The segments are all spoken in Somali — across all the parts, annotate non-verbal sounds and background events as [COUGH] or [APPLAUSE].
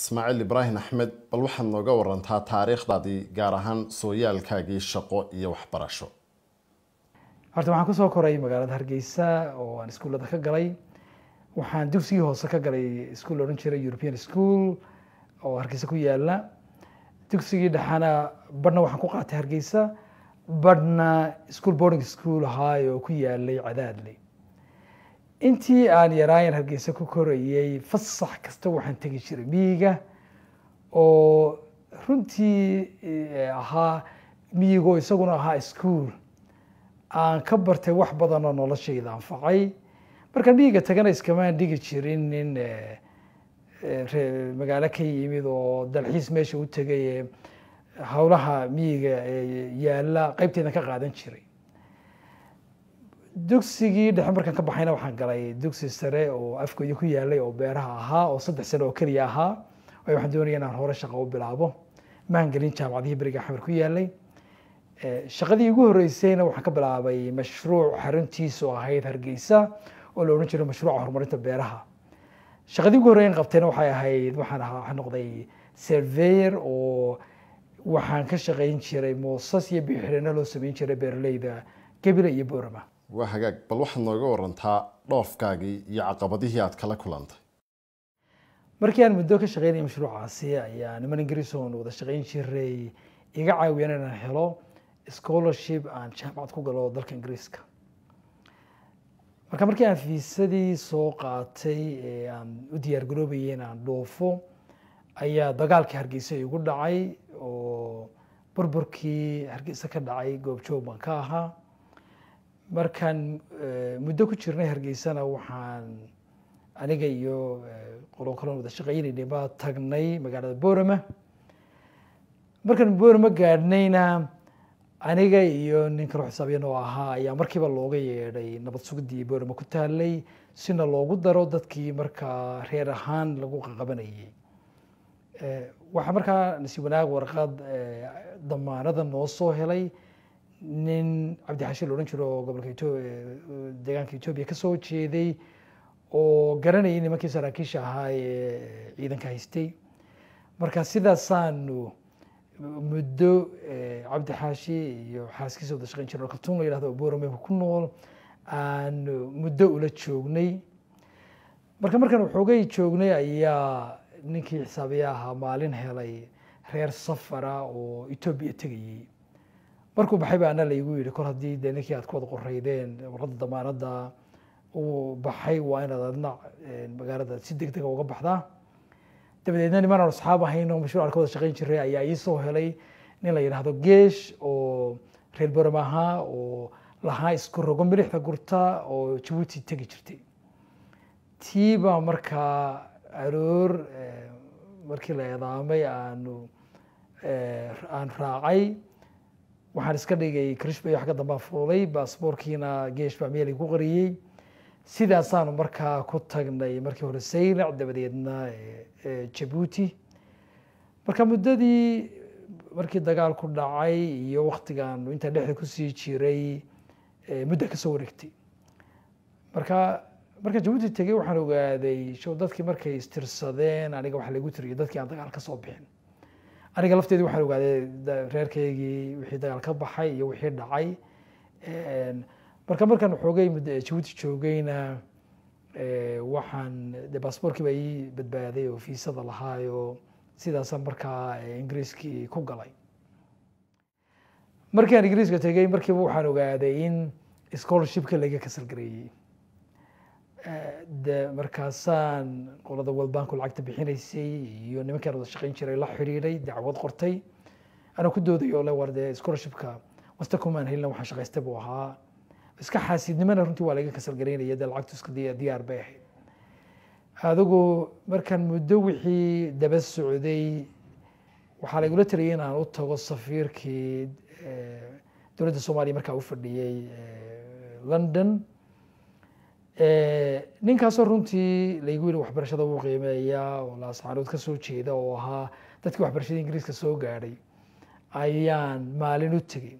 ismaaciil ibraahim axmed bal waxaad nooga warantaa taariikhdaadii gaar ahaan sooyaalkaagii shaqo iyo waxbarasho horta waxaan kusoo koray magaalada hargeysa oo aan iskuullada ka galay waxaan dugsigii hoose ka galay iskuul la odhan jiray european school oo hargeysa ku yaala dugsigii dhexana badhna waxaan ku qaatay hargeysa badhna school boarding school high oo ku yaalay cadaadley intii aan yaraayan hargeysa ku korayay fasax kasta waxaan tegi jiray miyiga oo runtii eh, ahaa miyigo isaguna ahaa iskuol aan ka bartay wax badanoo noloshayda anfacay marka miyiga tagana iskamaan dhigi jirin nin eh, eh, magaalo ka yimid oo dalxiis meesha u tegay ee howlaha miyiga yaalla qaybteedan ka qaadan jiray dugsigii dhexe markaan ka baxayna waxaan galay dugsi sare oo afkooda ku yaalay oo beeraha ahaa oo saddex sano oo keliya ahaa ay waxaan doonaya inaan hore shaqo u bilaabo mahan gelin jaamacadihii beriga xamar ku yaalay eh, shaqadii ugu horreysayna waxaan ka bilaabay mashruuc xaruntiisu ahayd hargeysa oo la odhan jiro mashruuca horumarinta beeraha shaqadii ugu horreyn qabtayna waxay ahayd waxaan ahaa waxaan noqday surveyor oo waxaan ka shaqayn jiray moosas iyo biyo loo samayn jiray beeraleyda gebila iyo boorama waa hagaag bal waxaad nooga warantaa dhoofkaagii iyo caqabadihii aad kala kulantay markii aan muddo ka shaqeynaya mashruucaasi ah ayaa niman ingiriis oon wada shaqeyn jiray iga caawiyeen inaan helo scholarship aan jaamacad ku galo dalka ingiriiska marka markii aan fiisadii soo qaatay ee aan u diyaar garoobayay in aan dhoofo ayaa dagaalkii hargeysa igu dhacay oo burburkii hargeysa ka dhacay goobjoog baan ka ahaa markaan eh, muddo ku jirnay hargeysana waxaan aniga iyo eh, qolo kaloon wada shaqaynaynay baa tagnay magaalada borama markaan borama gaadhnayna aniga iyo ninka ruux xisaabiyan oo ahaa ayaa markiiba looga yeedhay nabad sugdii borama ku taalay sina loogu daro dadkii markaa reer ahaan lagu qaqabanayay eh, waxaa markaa nasiib wanaag warqad damaanada noo soo helay nin cabdixashiin la odhan jiro oo gobolka etoobiya deegaanka etoobiya kasoo jeeday oo garanayay nimankii saraakiisha ahaa ee ciidanka haystay marka sidaasaanu muddo eh, cabdixaashi iyo xaaskiisa wada shaqeyn jira oo la yidhahdo boromeka ku nool aanu muddo ula joognay marka markaan waxoogay joognay ayaa ninkii xisaabiya ahaa maalin helay reer safara oo etoobiya tegayay markuu baxay baa ana laigu yihi kor haddii de ninkii aad ku wada qoraydeen warada damaanada uu baxay waa inaad adna magaalada si deg dega ah uga baxdaa dabadeedna niman aan asxaab ahayn oo ka wada shaqayn jiray ayaa iisoo helay nin la yidhaahdo geesh oo reer ahaa oo lahaa isku rogo milixda gurta oo jabuuti tegi jirtay tii baa markaa aroor markii la eedaamay aanu aan raacay waxaan iska dhigay krishbay xagga dambaan fuulay baasboorkiina geesh baa bacmeeli ku qariyey sidaasaanu markaa ku tagnay markii hore saylac dabadeedna eh, eh, jabuuti marka muddadii markii dagaal ku dhacay iyo waktigaanu intaa dhexda kusii jiray eh, mudda kasoo wareegtay marka markaa jabuuti tegey waxaan ogaaday show dadkii markay istirsadeen aniga waxa lagu tiriyo dadkii aan dagaal ka soo bixin aniga lafteedi waxaan ogaaday reerkaygii wixii dagaal ka baxay iyo wixii dhacay marka markaan xoogay jabuuti joogayna waxaan de baasboorkii baa ii badbaaday oo fiisada lahaayo sidaasa markaa ingiriiskii ku galay markaan ingiriiska tegay markiiba waxaan ogaaday in scholarshipka laga kasalgareeyey de markaasaan qolada walbanku lacagta bixinaysay iyo nimankaan wada shaqeyn jiray la xiriiray dacwad qortay anaa ku dooday oo le war dee scholarshipka wastakumaan helina waxaan shaqaystay buu ahaa iska xaasidnimana runtii waa laga kasal dee lacagtu iska diyaar bay ahayd adigu markaan muddo wixii daba socday waxaa laygula taliyay in u tago safiirkii eh, dowladda soomaaliya markaa u fadhiyey eh, london ninkaasoo runtii laigu yiri waxbarashada wuu qiimeeyaa oo laascaanood kasoo jeeda oo ahaa dadkii waxbarashada ingiriiska soo gaadhay ayaan maalin u tegey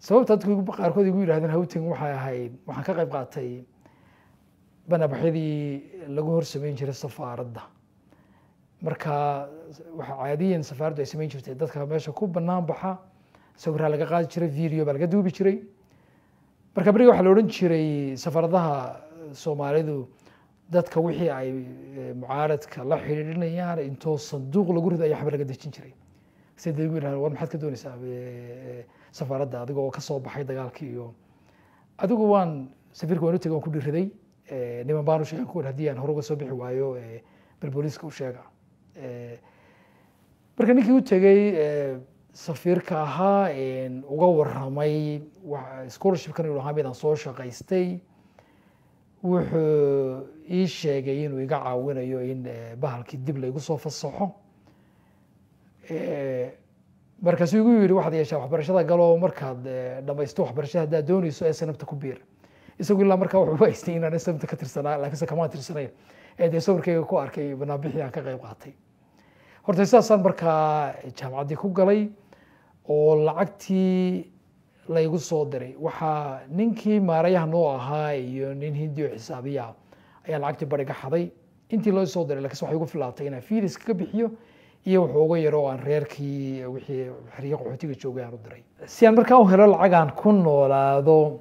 sababta dadku qaarkood igu yidhahdeen ha waxay ahayd waxaan ka qayb qaatay banabaxyadii lagu hor sameyn jiray safaaradda marka waxa caadiyan safaaraddu ay sameyn jirtay dadka meesha ku banaan baxa sawiraa laga qaadi jiray video baa laga duubi jiray marka beriga waxaa la odhan jiray safaaradaha soomaalidu dadka wixii ay e, mucaaradka la xidhiidhinayaan intoo sanduuq lagu rido aya xabar laga dejin jiray si da war maxaad ka dooneysaa e, e, safaaradda adigo oo kasoo baxay dagaalkii iyo adigu waan safiirka waan u tegey waan ku dhiriday niman baan u sheegay haddii aan hore uga soo bixi waayo bal u sheega marka ninkii u tegey safiirka ahaa uga waramay scholarshipkan inu ahaa midaan soo shaqaystay wuxuu ii sheegay inuu iga caawinayo in eh, bahalkii dib laygu soo fasaxo eh, markaasuu igu yidhi waxaad yeeshaa waxbarashada galoo markaad eh, dhamaysto waxbarashada haddaad dooneyso ee sanabta ku biir isagu ilaa markaa wuxuu haystay inaan sanabta ka tirsanaa laakiinse kamaan tirsanayn ee dee sawirkayga ku arkay banaanbixii aan ka qayb qaatay horta sidaasaan markaa jaamacaddii ku galay oo lacagtii laygu soo diray waxaa ninkii maarayaha noo ahaa iyo nin hindiyo xisaabiyaa ayaa lacagtii bariga xaday intii loo soo diray lakiin waxay ugu filaatay inaan fiilis kaga bixiyo iyo wuxuu uga yaro aan reerkii wixii xeryo qaxootiga joogay aan u diray si aan markaa u helo lacagaan ku noolaado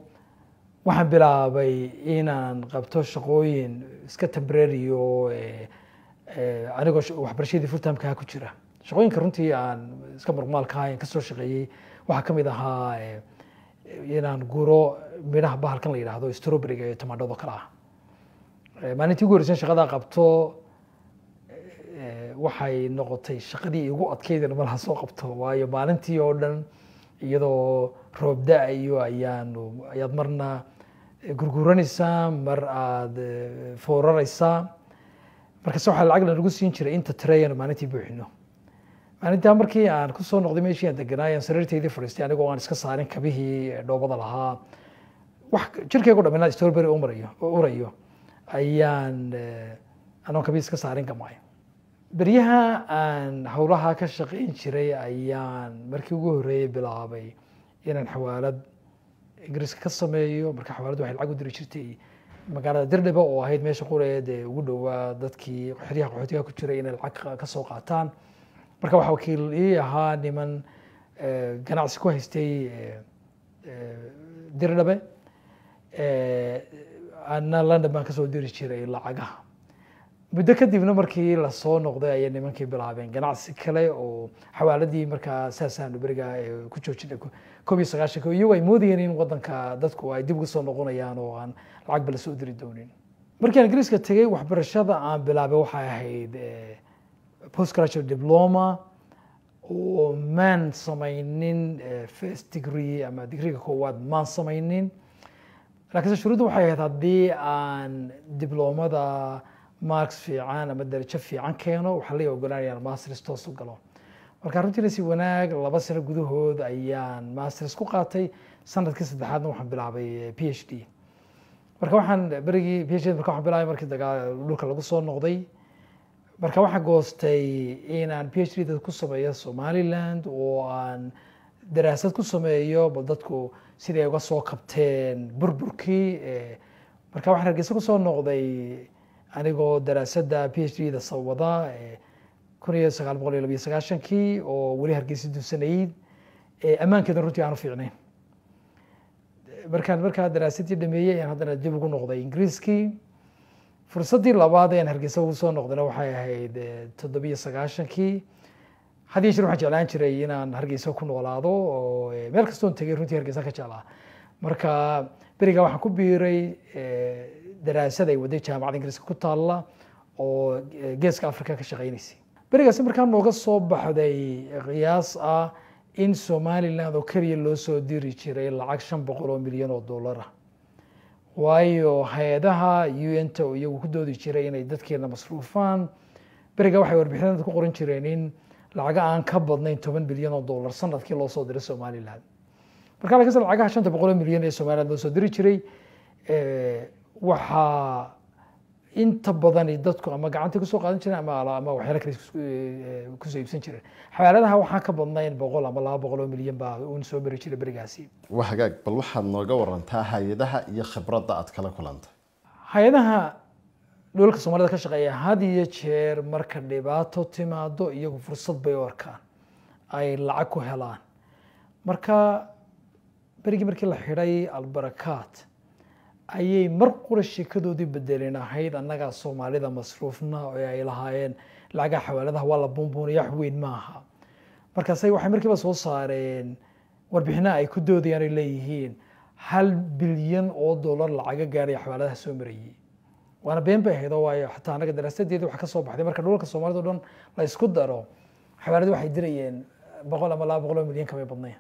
waxaan bilaabay inaan qabto shaqooyin iska tembrary eh, eh, anigoo waxbarashadii fulltimekaha ku jira shaqooyinka runtii aan iska marmaal ka ahayn kasoo shaqeeyey waxaa ka mid ahaa eh, inaan guro midhaha bahalkan la yidhaahdo stroberiga iyo tamaadhado kale ah eh, maalintii ugu horeysan shaqadaa qabto eh, waxay noqotay shaqadii igu adkayd malaha soo qabto waayo maalintii oo dhan iyadoo roob da-ayo ayaad marna eh, gurguranaysaa mar aad fooraraysaa markasta waxaa lacag la nagu siin jiray inta tireyan maalintii buuxino anintaa markii aan kusoo noqday meeshii aan deganaay aan sariirteydii fadhiistay anigoo aan iska saarin kabihii dhoobada lahaa wax jirkeygu dham inaan storbery oo urayo ayaan eh, anoon kabihi iska saarin gamaayo beryaha aan howlaha ka shaqayn jiray ayaan markii ugu horreeyey bilaabay inaan xawaalad ingiriiska ka sameeyo marka xawaalad waxay lacag u diri jirtay magaalada dirdhiba oo ahayd meesha quraeed ee ugu dhowaa dadkii xiryaha qaxootiga ku jiray inay lacag ka soo qaataan marka waxaa wakiil ii ahaa niman eh, ganacsi ku haystay eh, eh, dirdhabe ana london baan kasoo diri jiray lacagaha muddo kadibna markii lasoo noqday ayay nimankii bilaabeen ganacsi kale oo xawaaladii markaa saasaanu beriga ku joojin koob iyo sagaashanka iyagu ay moodayeen in waddanka dadku ay dib uga soo noqonayaan oo aan lacagba lasoo diri doonin markii aan ingiriiska tegay waxbarashada aan bilaabay waxay ahayd postgraduate diploma oo maan samaynin e, first degree ama digriga koowaad maan samaynin lakiinse shuruudda waxay ahayd haddii aan diblomada marks fiican ama darajo fiican keeno waxaa laga ogolanayaan masters toos u galo marka runtiina si wanaag laba sano gudahood ayaan masters ku qaatay sanadkii saddexaadna waxaan bilaabay e, p h d marka waxaan berigii p h d marka waxaan bilaabay markii dagaa dhulka lagu soo noqday marka waxaan goostay inaan p h d dad ku sameeyo somaliland oo aan daraasad ku sameeyo bal dadku siday uga soo kabteen burburkii eh, marka waxaan hargeysa kusoo noqday anigoo daraasada p h d da sawwada eh, kun iyo sagaal boqol iyo labiyo oo weli hargeysa duusanayd eh, ammaankeedan runtii aanu fiicnayn markaan markaa daraasadii dhameeyey ayaan haddana dib ugu noqday ingiriiskii fursadii labaad ean hargeysa usoo soo noqdana waxay ahayd eh, toddobiyo sagaashankii had iyo jeer waxaan jeclaan jiray inaan hargeysa ku noolaado oo eh, meel kastoon tegay runtii hargeysa ka jeclaa marka beriga waxaan ku biiray eh, daraasad ay waday jaamacadda ingiriiska ku taalla oo geeska africa ka shaqeynaysay berigaasi markaa nooga soo baxday qiyaas ah in somaliland oo keliya loo soo diri jiray lacag shan boqol oo milyan oo dollar ah waayo hay-adaha un-ta oo iyagu ku doodi jiray inay dadkeena masruufaan beriga waxay warbixinada ku qoran jireen in lacaga aan ka badnayn toban bilyan oo dollar sanadkii loo soo diray somalilan marka lagasa lacagaha shanta boqoloo milyan ee somaliland loo soo diri jiray waxaa inta badani dadku ama gacanta kusoo qaadan jireen ama ama waxyaala kale kusoo eh, iibsan jireen xabaaradaha waxaan ka badnayn boqol ama laba boqol oo milyan baa uun soo mari jiray berigaasi waa hagaag bal waxaad nooga warantaa hay-adaha iyo khibradda aad kala kulantay hay-adaha dowlka soomaalida ka shaqeeya had iyo jeer marka dhibaato timaado iyagu fursad bay u arkaan ay lacag ku helaan marka berigii markii la xidhay albarakaat ayay mar qura sheekadoodii bedeleen ahayd annagaa soomaalida masruufna ee ay lahaayeen lacaga xawaaladaha waa la buunbuunaya wax weyn ma aha markaasay waxay markiiba soo saareen warbixinaha ay ku doodayaan ay leeyihiin hal bilyan oo dollar lacaga gaaraya xawaaladaha soo marayay waana been bay ahayd oo waayo xataa anaga daraasadeedii waxa ka soo baxday marka dhulka soomaalida o dhan la isku daro xawaalada waxay dirayeen boqol ama laba boqol oo milyan kamay badnayn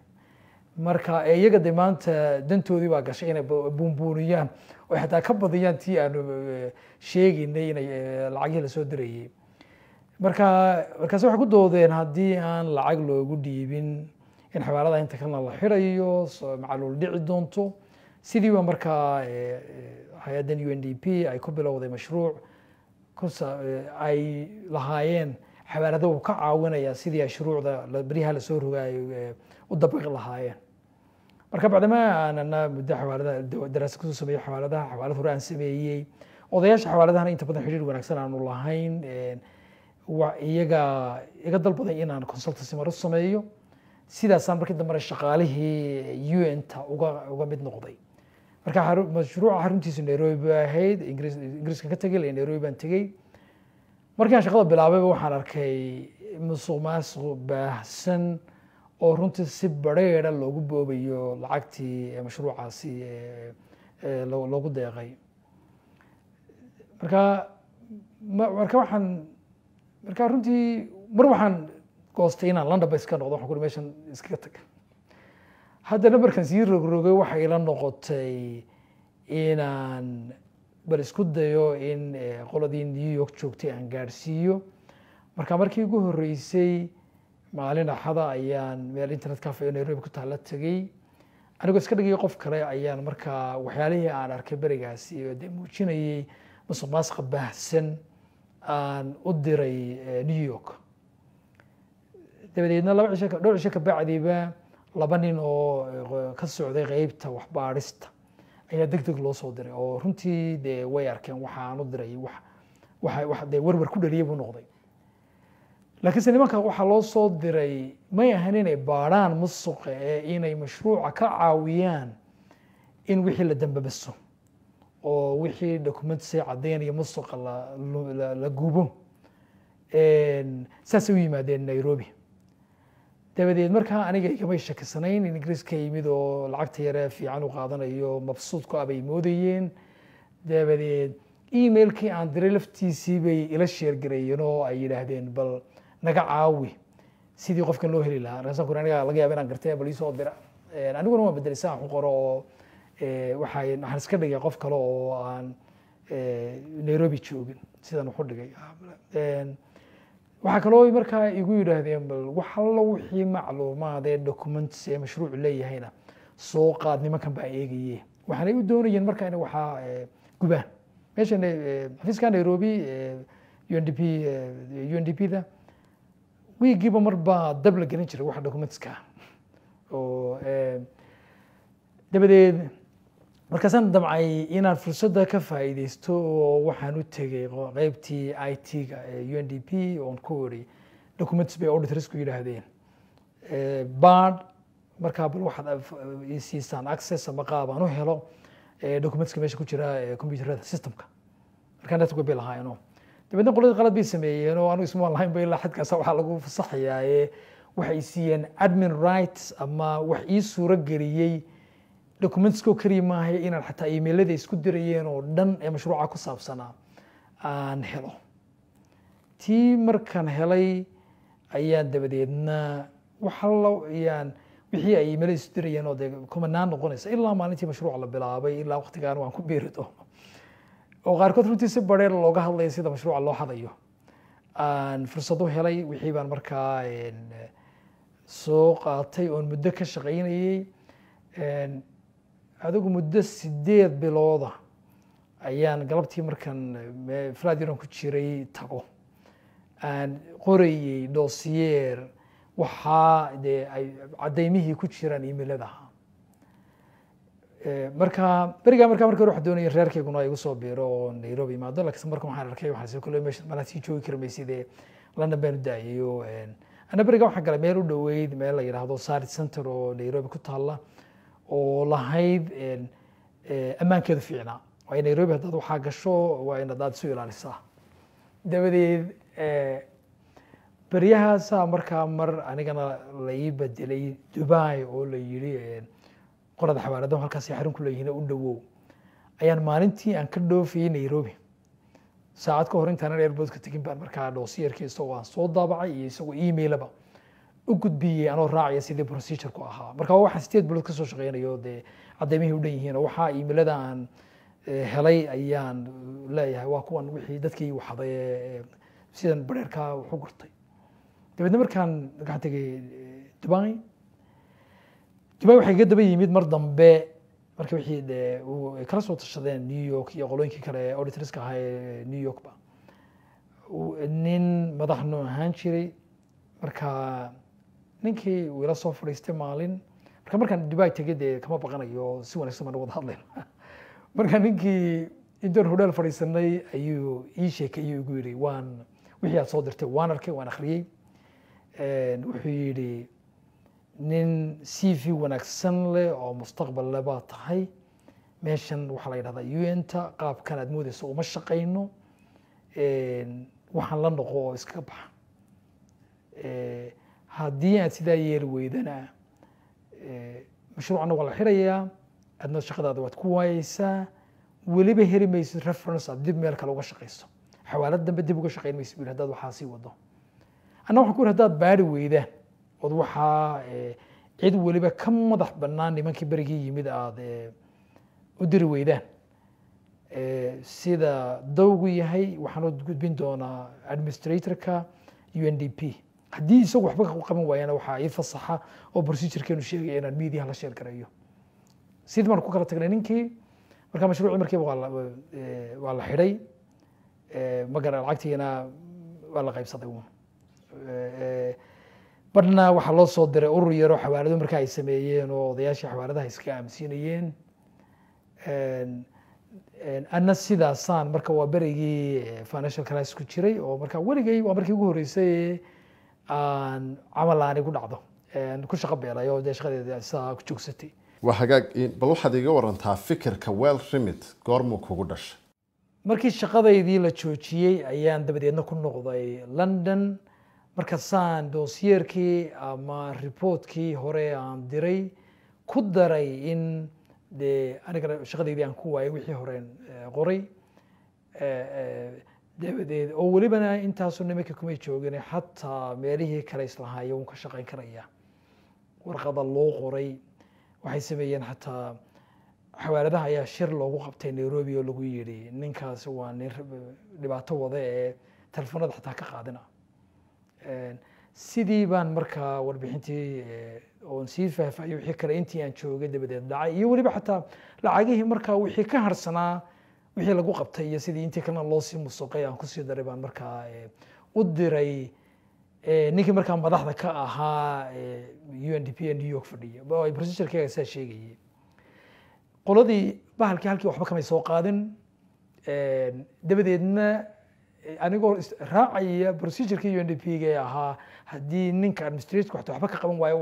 marka iyaga de maanta dantoodii baa gashay inay buunbuuniyaan oo xataa ka badiyaan tii aanu sheegaynay inay lacagihii lasoo dirayay marka markaasi waxay ku doodeen haddii aan lacag loogu dhiibin in xabaarada inta kalena la xirayo macaluul dhici doonto sidiiba markaa hay-addan u n d p ay ku bilowday mashruuc ay lahaayeen xabaarada uu ka caawinaya sidii ay shuruucda baryaha lasoo rogaayo u dabaqi lahaayeen marka bacdama aanana muddo xawaalada daraasa kusoo sameeyey xawaaladaha xawaalad hore aan sameeyey odayaasha xawaaladahana inta badan xiriir wanaagsan aanu lahayn iyaga iga dalbaday inaan consultancy maro sameeyo sidaasaan markii dambena shaqaalihii un-ta uga mid noqday marka mashruuca xaruntiisu nairobi bay ahayd ingiriis ingiriiskan ka tegay ilaa nairobi baan tegey markaan shaqada bilaabayba waxaan arkay musuq maasuq baahsan oo runtii si bareera loogu boobayo lacagtii mashruucaasi loogu deeqay marka marka waxaan marka runtii mar waxaan goostay inaan london ba iska noqdo waxaan kuri meshan iskaga tag haddana markaan sii rogrogay waxay ila noqotay inaan bal isku dayo in qoladii new york joogtay aan gaadhsiiyo marka markii ugu horreysay maalin axada ayaan meel internet cafe nairobi ku taalla tegey anigoo iska dhigay qof kale ayaan markaa waxyaalihii aan arkay berigaasi iyo de muujinayey musuq maasuqa baahsan aan u diray eh, new york dabadeedna laba cisho dhowr cisho kabacdiba laba nin oo eh, ka socday qeybta waxbaadhista ayaa deg deg loo soo diray oo runtii dee way arkeen waxaan u diray wax waxa de werwer ku dhaliyay buu noqday laakiinse nimanka waxaa loo soo diray may ahan inay baadhaan musuqa ee inay mashruuca ka caawiyaan in wixii la dambabaso oo wixii documentsay caddeynaya musuqa la gubo saasay u yimaadeen nairobi dabadeed markaa aniga igamay shakisanayn in ingiriiska yimid oo lacagta yare fiican u qaadanayo mabsuudku abay moodayeen dabadeed emailkii aan diray laftiisii bay ila sheergareeyeen oo ay yidhaahdeen bal naga caawi sidii qofkan loo heli lahaa rasan kuri aniga laga yaaba inaan gartay bal isoo dira aniguna waan bedelay si aan u qoro oo waxaan iska dhigay qof kale oo aan nairobi joogin sidaan waxu dhigay waxaa kaloo markaa igu yidhaahdeen bal wax allo wixii macluumaad ee documents ee mashruucu leeyahayna soo qaad nimankan baa eegaye waxaanay u doonayeen markaa inay waxaa gubaan meeshan xafiiska nairobi u n d p wiigiiba mar baa dab la gelin jiray wax documentska oo eh, dabadeed markaasaan damcay inaan fursadda ka faa'iideysto oo waxaan u tegay qeybtii i t-ga ee u n d p oon ku iri documents bay auditorsku yidhaahdeen eh, bard markaa bal waxaad siisaan access ama qaab aan u helo eh, documentska meesha ku jira computerada systemka markaa network bay lahaayeen oo dabeedna qolada qalad bay sameeyeen oo anu isma lahayn ba ilaa xadkaasa waxaa lagu fasaxayaaye waxay siiyeen admin rights ama wax ii suuro geliyey documentsko keliya maahay inaan xataa emailada isku dirayeen oo dhan ee mashruuca ku saabsanaa aan helo tii markaan helay ayaan dabadeedna waxaa la yaan wixii ay emailada isku dirayeen oo dee kumanaan noqonaysa ilaa maalintii mashruuca la bilaabay ilaa waqtigaan waan ku biiri doono oo qaarkood runtii si badheer looga hadlaya sida mashruuca loo hadayo aan fursad helay wixii baan markaa soo qaatay oon muddo ka shaqaynayey adigu muddo sideed bilooda ayaan galabtii markan fladiron ku jiray tago aan qorayey doosiyeer waxaa dee ay cadaymihii ku jiraan imiladaha Eh, marka berigaa markaa marka waxaa doonaya reerkayguna igu soo biiro oo nairobi imaado lakiin marka waxaan arkay waxaa kule meesha malaan sii joogi kara maysid london baan u daayay ana berigaa waxaan galay meel u dhoweyd meel la yidhaahdo sari center oo nairobi ku taalla oo lahayd eh, ammaankeeda fiicnaa waa nairobi haddaad waxaa gasho waa in haddaad isu ilaalisaa dabadeed eh, beryahaasa markaa mar anigana la bedelay dubai oo la yidhi qolada xawaaradahu halkaas xarun ku leeyihiin u dhowow ayaan maalintii aan ka dhoofayay nairobi saacad ka hor intaanan airboodka tegin baan markaa dhoosiyarkii isagoo aan soo daabacay iyo isagoo emailaba u gudbiyey anoo raacaya sidii procedureku ahaa marka waxaan state bulod kasoo shaqeynayo dee caddeymihii u dhan yihiin waxaa emailada aan eh, helay ayaan leeyahay waa kuwan wixii dadkii waxday eh, sidan bareerkaa wuxu gurtay dabeedna markaan gacan tegay eh, dubai dubai waxay kaga daba yimid mar dambe marka wixii kala soo tashadeen new york iyo qolooyinkii kale auditorska ahaa ee new yorkba nin madax ahaan jiray marka ninkii wiila soo fadhiistay maalin marka markaan dubai tegay dee kama baqanayo si wanaagsan baan wada hadlayn [LAUGHS] marka ninkii intaan hodheel fadhiisanay ayuu ii sheekay ayuu igu yidhi waan wixii aad soo dirtay waan arkay waan akhriyey wuxuu yidhi nin c v wanaagsan leh oo mustaqbal leh tahay meeshan waxaa la yidhahdaa un-ta qaabkan aad moodeyso uma shaqayno waxaan la noqo oo iska baxa haddii aad sidaa yeeli weydana mashruucana waa la xirayaa adna shaqadaada waad ku waayeysaa weliba heli maysid reference aad dib meel kale uga shaqayso xawaalad dambe dib uga shaqayn maysid bu hadaad waxaa sii wado anna waxaan ku yidhi hadaad baari weydaan od waxaa eh, cid weliba ka madax banaan nimankii berigii yimid aada eh, u diri weydaan eh, sida dawgu yahay waxaan gudbin doonaa administratorka u n d p haddii isagu waxba ku qaban waayana waxaa ii fasaxa oo procedurkeenu sheegaya inaan miidiyaha la sheergareeyo sid baan ku kala tagnay ninkii markaa mashruucii markiiba waa la xidhay magara lacagtiina waa la qaybsaday badna waxaa loo soo diray urur yaroo xawaalado markaa ay sameeyeen oo odayaashii xawaaladaha iska aaminsiinayeen ana sidaasaan marka waa berigii eh, financial crisis ku jiray oo marka weligay waa markii ugu horreysay aan camal aani ku dhacdo ku shaqo beelay oo dee shaqadeeda saa ku joogsatay waa hagaag bal waxaad iga warantaa fikirka weel rimid goormuu kugu dhashay markii shaqadaydii la joojiyey ayaan dabadeedna ku noqday london marka saan doosyeerkii ama reportkii hore aan diray ku daray in de anigana shaqadeydii aan ku waayay wixii horeen eh, qoray dabadeed eh, eh, oo welibana intaasu nimanka kuma joogin xataa meelihii kale islahaaya un ka shaqayn karaya warqada loo qoray waxay sameeyeen xataa xawaaladaha ayaa shir loogu qabtay nairobi oo lagu yidhi ninkaas waa nin dhibaato wada ee telefoonada xataa ka qaadina sidii baan markaa warbixintii eh, oon sii faahfaahiyo wixii kale intii aan joogay dabadeed dhacay iyo weliba xataa lacagihii markaa wixii ka harsanaa wixii lagu qabtay iyo sidii intii kalena loo sii musuqay aan kusii daray baan markaa eh, u diray eh, ninkii markaa madaxda ka ahaa u n d p ee new york fadhiya professorkeega saa sheegayay qoladii bahalkii halkii waxba kamay soo qaadin dabadeedna anigoo raacaya procedureka u n d p ga ahaa haddii ninka administratorka wata waxba ka qaban waayo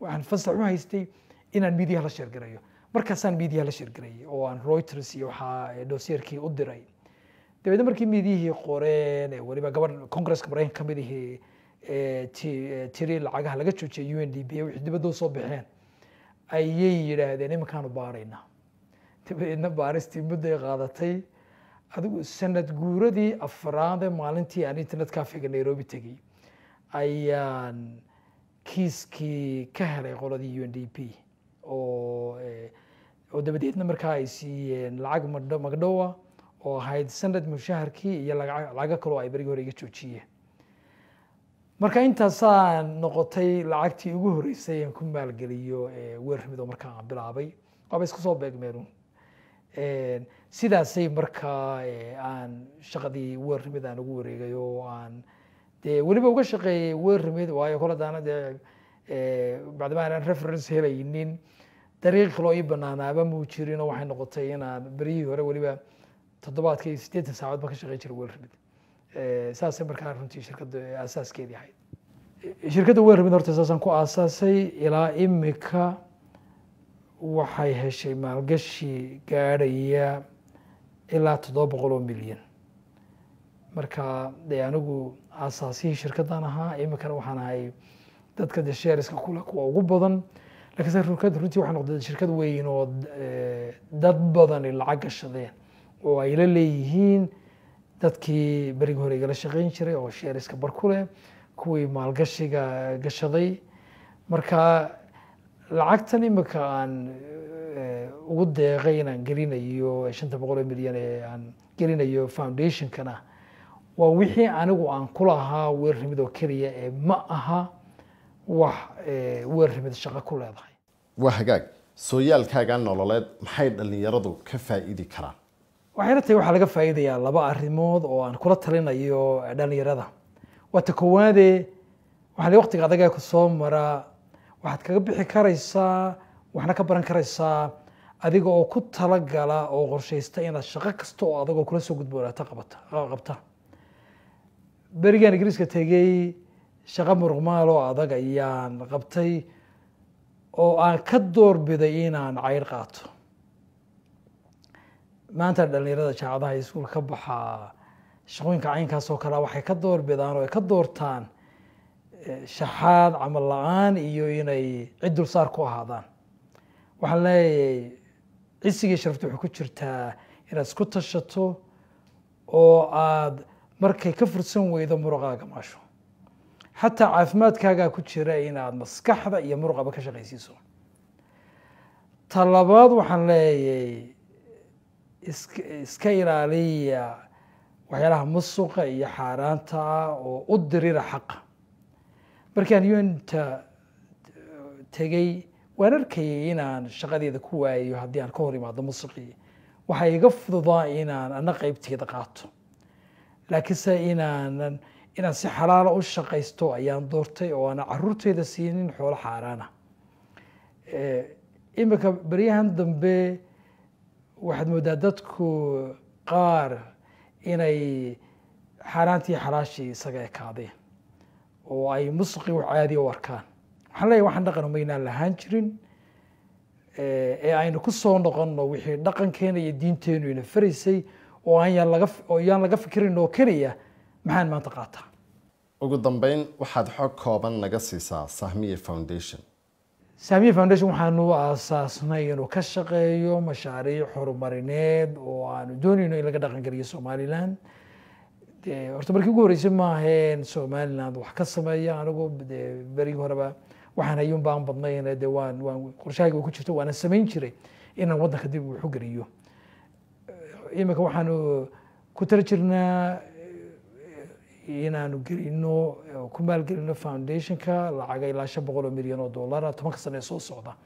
waxaan fasax u haystay inaan miidiyaha la sheergarayo markaasaan miidiyaha la sheergarayay oo aan reuters iyo waxaa dosierkii u diray dabeedna markii miidiyihii qoreen weliba gabadh congresska maraykanka kamid ihii tiri lacagaha laga joojiyay u n d p wixii dibadoo soo baxeen ayay yidhaahdeen iminkaanu baaraynaa dabeedna baaristii mudday qaadatay adigu sanad guuradii afraade maalintii aan internet cafiga nairobi tegay ayaan kiiskii ka helay qoladii u n d p oo eh, oo dabadeedna markaa ay siiyeen lacag magdhowa oo ahayd sanad mushaharkii iyo lacago kaloo ay berigii hore iga joojiyeen marka intaasaa noqotay lacagtii ugu horreysay aan ku maalgeliyo eh, weer markaa aan bilaabay waaba isku soo sidaasay markaa aan shaqadii weerrimid aan ugu wareegay oo aan dee weliba uga shaqeeyay weerrimid waayo kol hadaana dee bacdama reference helaynin dariiq kaloo ii banaanaaba muu jirinoo waxay noqotay inaan beryihii hore weliba toddobaadka iyo siddeetan saacadood ka shaqeyn jiray weerrimid saasay markaa runtii shirkadda aasaaskeedii ahayd shirkadda weerrimid horta saasaan ku aasaasay ilaa imika waxay heshay maalgashi gaadhaya ilaa toddoba boqol oo milyan marka dee anigu aasaasihii shirkaddan ahaa iminkana waxaan ahay dadka de shareska kule kuwa ugu badan lakiinse se rukad runtii waxay noqdee shirkad weyn oo eh, dad badani lacag gashadeen oo ay la leeyihiin dadkii berigi hore igala shaqeyn jiray oo shareska bar ku leh kuwii maalgashiga gashaday marka lacagtan imika aan eh, ugu deeqay inaan gelinayo shanta boqol oo milyan ee aan gelinayo foundationkana waa wixii anigu aan kulahaa weerarmid oo keliya ee ma aha wax eh, weerarmid shaqo ku leedahay waa hagaag sooyaalkaaga nololeed maxay dhallinyaradu ka faa'iidi karaan waxay la waxaa laga faa'iidayaa laba arrimood oo aan kula talinayo eh, dhallinyarada waata koowaade waxaa waqtiga adaga ku soo maraa waxaad kaga bixi karaysaa waxna ka baran karaysaa adiga oo ku talagala oo qorshaysta inaad shaqo kasta oo adagoo kula soo gudboonaata qabta berigaan ingiriiska tegay shaqo muruqmaal oo adag ayaan qabtay oo aan ka doorbiday inaan ceyr qaato maanta dhallinyarada jaacadaha iskuul ka baxaa shaqooyinka caynkaas oo kalea waxay ka doorbidaan oo ay ka doortaan shaxaad camal la-aan iyo inay cid dulsaar ku ahaadaan waxaan leeyahay cisigii sharafta waxay ku jirtaa inaad isku tashato oo aada markay ka fursan weydo muruqaaga maasho xataa caafimaadkaagaa ku jira inaad maskaxda iyo muruqaba ka shaqaysiiso ta labaad waxaan leeyahay isk iska ilaaliya waxyaalaha musuqa iyo xaaraanta ah oo u dirira xaqa markaan unta tegay waan arkayay inaan shaqadeeda ku waayayo haddii aan ka hor imaado musiqii waxaa iga fududaa inaan ana qaybteeda qaato laakiinse inaanan inaan si xalaala ah u shaqaysto ayaan doortay oo aana caruurteeda siinin xoolo xaaraana eh, iminka beryahan dambe waxaad moodaa dadku qaar inay xaaraantii xalaashii isaga ekaadeen oo ay musqi caadi u arkaan waxaan leeyahy waxaan dhaqan umaynaan lahaan jirin eh, ee aynu ku soo noqonno wixii dhaqankeena iyo diinteenu ina faraysay oo aanyaan laga oo yaan laga fikirin oo keliya maxaan maanta qaataa ugu dambeyn waxaad xog kooban naga siisaa sahmiye foundation sahmiye foundation waxaanu aasaasnay inuu ka shaqeeyo mashaariic horumarineed oo aanu doonayno in laga dhaqan geliyo somaliland de horta markii ugu horreysay maaheen somaliland wax ka sameeya anigu de berigii horeba waxaan hayun baan badnayn de waan waan qorshahayga ku jirto waana samayn jiray inaan waddanka dib wuxu geliyo imika waxaanu ku tali jirnaa inaanu gelino ku maalgelino foundationka lacaga ilaa shan boqol oo milyan oo dollara tobanka sane ee soo socda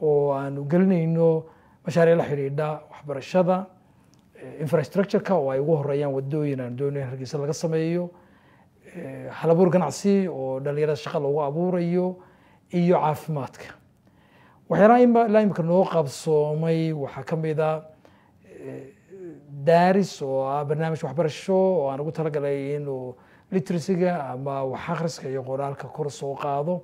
oo aanu gelinayno mashaariic la xidhiidha waxbarashada infrastructureka oo ay ugu horeeyaan wadooyin aan doonayn hargeysa laga sameeyo eh, halabuur ganacsi oo dhalinyarada shaqa loogu abuurayo iyo caafimaadka waxyaalaha ilaa imika noo qabsoomay waxaa ka mid a ah, eh, daaris oo ah barnaamij waxbarasho oo aan ugu talagalay inuu literacyga ama wax akhriska iyo qoraalka kor soo qaado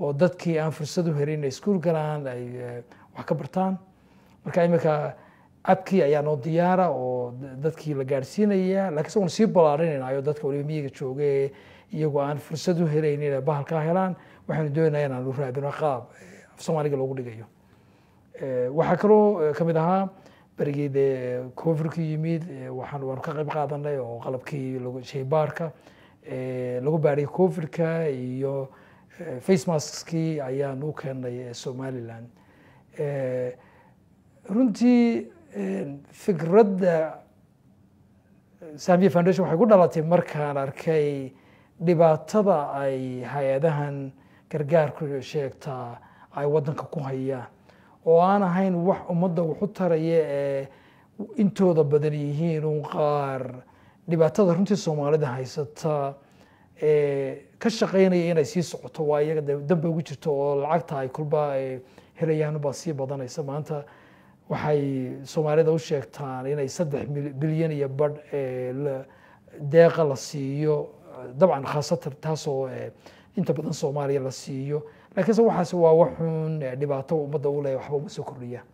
oo dadkii aan fursad u helin inay iskuul galaan ay eh, wax ka bartaan marka imika abkii ayaanoo diyaara oo dadkii la gaadhsiinaya lakin isagoon sii ballaarinaynayo dadka waliba miyiga jooge iyagoo aan fursad u helaynin inay bahalkaa helaan waxaynu doonaya inaan u raadino qaab af soomaaliga loogu dhigayo waxaa kaloo kamid ahaa berigii dee covirku yimid waxaan ka qayb qaadanay oo qalabkii shaybaarka lagu baariyay covirka iyo face ayaan u keenay somaliland runtii fikradda eh, samia foundation waxay ku dhalatay markaan arkay dhibaatada ay hay-adahan gargaarku sheegtaa ay waddanka ku hayaan oo aan ahayn wax ummadda waxu taraya ee eh, intooda badan yihiin un qaar dhibaatada runtii soomaalida haysata ee eh, ka shaqaynaya inay sii socoto waa iyaga dambe ugu jirto oo lacagta ay kulba ay helayaan sii badanaysa maanta waxay soomaalida u sheegtaan inay saddex bilyan iyo badh eh, deeqa la siiyo eh, dabcan khaasatan taasoo eh, inta badan soomaaliya la siiyo laakiinse waxaas waa waxuun dhibaato ummadda u leh waxba uma soo kordhiya